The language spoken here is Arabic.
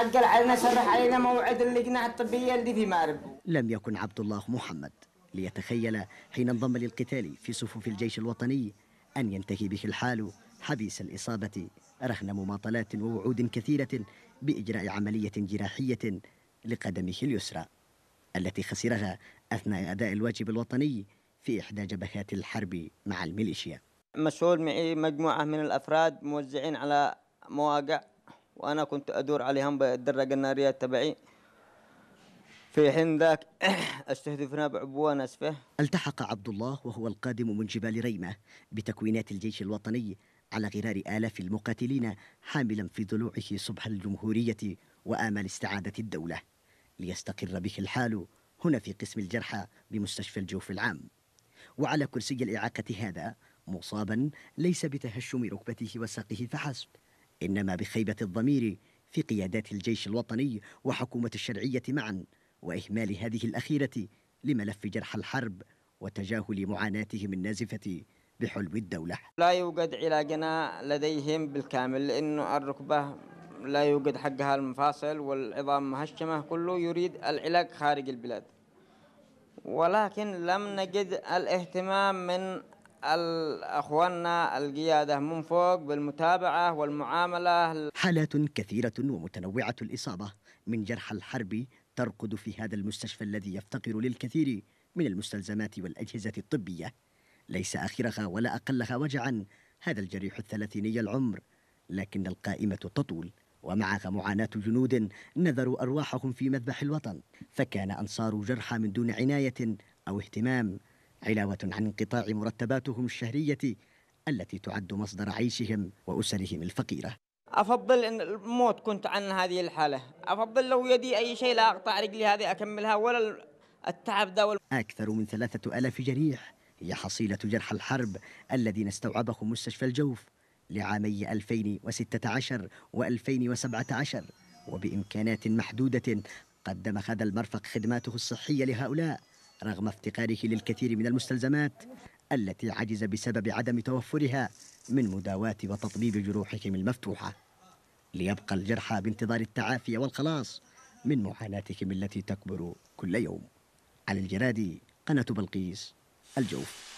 أجل علينا سرح علينا موعد اللجنة الطبية اللي في مأرب لم يكن عبد الله محمد ليتخيل حين انضم للقتال في صفوف الجيش الوطني أن ينتهي به الحال حبيس الإصابة رهن مماطلات ووعود كثيرة بإجراء عملية جراحية لقدمه اليسرى التي خسرها أثناء أداء الواجب الوطني في إحدى جبهات الحرب مع الميليشيا مسؤول معي مجموعة من الأفراد موزعين على مواقع وأنا كنت أدور عليهم بالدراجة النارية تبعي في حين ذاك استهدفنا بعبوة نسفة التحق عبد الله وهو القادم من جبال ريمة بتكوينات الجيش الوطني على غرار آلاف المقاتلين حاملا في ضلوعه صبح الجمهورية وآمل استعادة الدولة ليستقر به الحال هنا في قسم الجرحى بمستشفى الجوف العام وعلى كرسي الإعاقة هذا مصابا ليس بتهشم ركبته وساقه فحسب إنما بخيبة الضمير في قيادات الجيش الوطني وحكومة الشرعية معا وإهمال هذه الأخيرة لملف جرح الحرب وتجاهل معاناتهم النازفة بحلم الدولة لا يوجد علاجنا لديهم بالكامل لأنه الركبة لا يوجد حقها المفاصل والعظام مهشمة كله يريد العلاج خارج البلاد ولكن لم نجد الاهتمام من أخواننا القيادة من فوق بالمتابعة والمعاملة حالات كثيرة ومتنوعة الإصابة من جرحى الحرب ترقد في هذا المستشفى الذي يفتقر للكثير من المستلزمات والأجهزة الطبية ليس آخرها ولا أقلها وجعا هذا الجريح الثلاثيني العمر لكن القائمة تطول ومعها معاناة جنود نذروا أرواحهم في مذبح الوطن فكان أنصار جرحى من دون عناية أو اهتمام علاوة عن انقطاع مرتباتهم الشهرية التي تعد مصدر عيشهم وأسرهم الفقيرة أفضل أن الموت كنت عن هذه الحالة أفضل لو يدي أي شيء لا أقطع رجلي هذه أكملها ولا التعب ذا وال... أكثر من ثلاثة ألاف جريح هي حصيلة جرح الحرب الذين استوعبهم مستشفى الجوف لعامي 2016 و2017 وبإمكانات محدودة قدم هذا المرفق خدماته الصحية لهؤلاء رغم افتقاره للكثير من المستلزمات التي عجز بسبب عدم توفرها من مداواة وتطبيب جروحهم المفتوحة ليبقى الجرحى بانتظار التعافي والخلاص من معاناتهم التي تكبر كل يوم على الجرادي قناة بلقيس الجوف